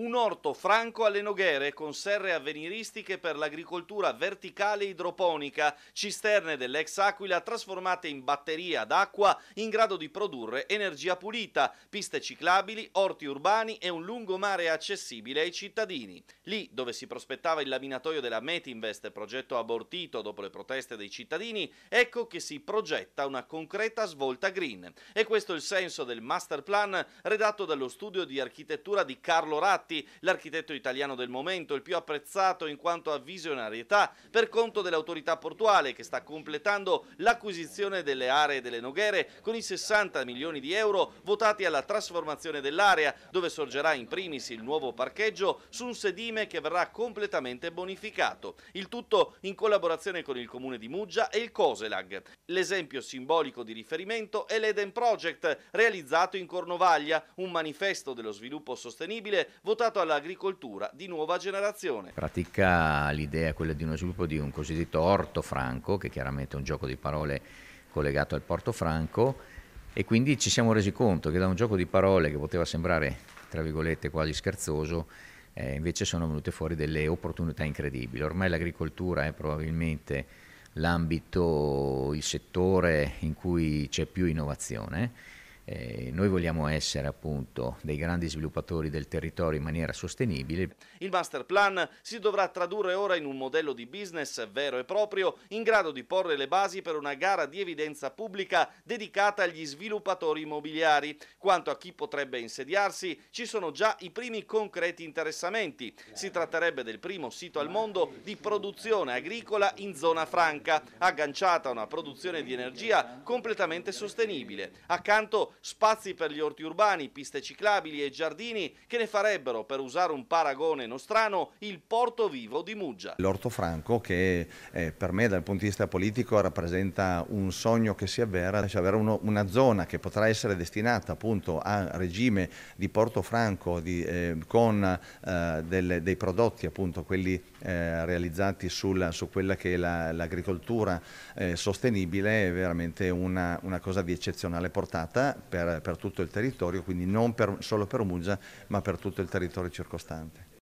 Un orto franco alle noghere con serre avveniristiche per l'agricoltura verticale idroponica, cisterne dell'ex Aquila trasformate in batteria d'acqua in grado di produrre energia pulita, piste ciclabili, orti urbani e un lungomare accessibile ai cittadini. Lì dove si prospettava il laminatoio della Metinvest, progetto abortito dopo le proteste dei cittadini, ecco che si progetta una concreta svolta green. E questo è il senso del master plan redatto dallo studio di architettura di Carlo Ratti Moratti, l'architetto italiano del momento, il più apprezzato in quanto a visionarietà per conto dell'autorità portuale che sta completando l'acquisizione delle aree delle Noghere con i 60 milioni di euro votati alla trasformazione dell'area dove sorgerà in primis il nuovo parcheggio su un sedime che verrà completamente bonificato. Il tutto in collaborazione con il comune di Muggia e il Coselag. L'esempio simbolico di riferimento è l'Eden Project realizzato in Cornovaglia, un manifesto dello sviluppo sostenibile votato votato all'agricoltura di nuova generazione. In pratica l'idea è quella di uno sviluppo di un cosiddetto orto franco, che chiaramente è un gioco di parole collegato al porto franco, e quindi ci siamo resi conto che da un gioco di parole che poteva sembrare, tra virgolette, quasi scherzoso, eh, invece sono venute fuori delle opportunità incredibili. Ormai l'agricoltura è probabilmente l'ambito, il settore in cui c'è più innovazione eh, noi vogliamo essere appunto dei grandi sviluppatori del territorio in maniera sostenibile. Il master plan si dovrà tradurre ora in un modello di business vero e proprio in grado di porre le basi per una gara di evidenza pubblica dedicata agli sviluppatori immobiliari. Quanto a chi potrebbe insediarsi, ci sono già i primi concreti interessamenti. Si tratterebbe del primo sito al mondo di produzione agricola in zona franca, agganciata a una produzione di energia completamente sostenibile. Accanto spazi per gli orti urbani, piste ciclabili e giardini che ne farebbero, per usare un paragone nostrano, il porto vivo di Muggia. L'orto franco che eh, per me dal punto di vista politico rappresenta un sogno che si avvera, cioè avere uno, una zona che potrà essere destinata appunto a regime di porto franco di, eh, con eh, delle, dei prodotti appunto quelli eh, realizzati sul, su quella che è l'agricoltura la, eh, sostenibile è veramente una, una cosa di eccezionale portata per, per tutto il territorio, quindi non per, solo per Muggia ma per tutto il territorio circostante.